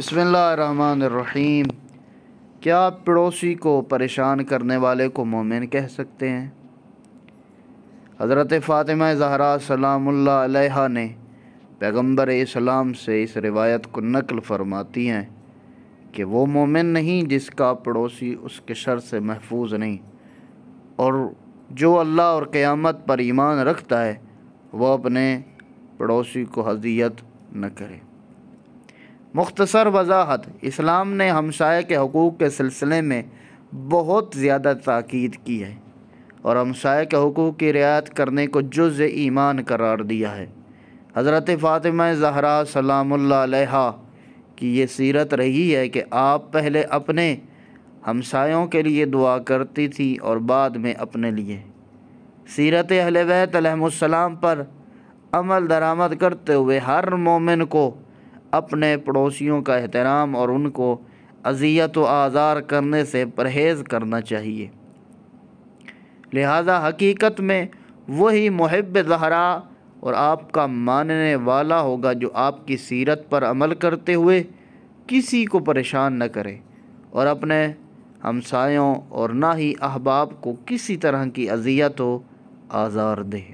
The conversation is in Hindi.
बसमीम क्या आप पड़ोसी को परेशान करने वाले को मोमिन कह सकते हैं हज़रत फ़ातिमा जहरा सलाम्ल ने पैगम्बर इस्लाम से इस रिवायत को नकल फरमाती हैं कि वो मोमिन नहीं जिसका पड़ोसी उसके शर से महफूज नहीं और जो अल्लाह और क़यामत पर ईमान रखता है वह अपने पड़ोसी को हजियत न करे मुख्तसर वजाहत इस्लाम ने हमसाए के हकूक़ के सिलसिले में बहुत ज़्यादा ताक़द की है और हमसाए के हकूक़ की रियायत करने को जुज़ ईमान करार दिया है हज़रत फ़ातिमा ज़हरा सलाम की ये सीरत रही है कि आप पहले अपने हमसायों के लिए दुआ करती थी और बाद में अपने लिए सीरत अहल बैतम पर अमल दरामद करते हुए हर मोमिन को अपने पड़ोसियों का एहतराम और उनको अजियत व आज़ार करने से परहेज़ करना चाहिए लिहाजा हकीकत में वही महब जहरा और आपका मानने वाला होगा जो आपकी सीरत पर अमल करते हुए किसी को परेशान न करे और अपने हमसायों और ना ही अहबाब को किसी तरह की अजियत व आज़ार दे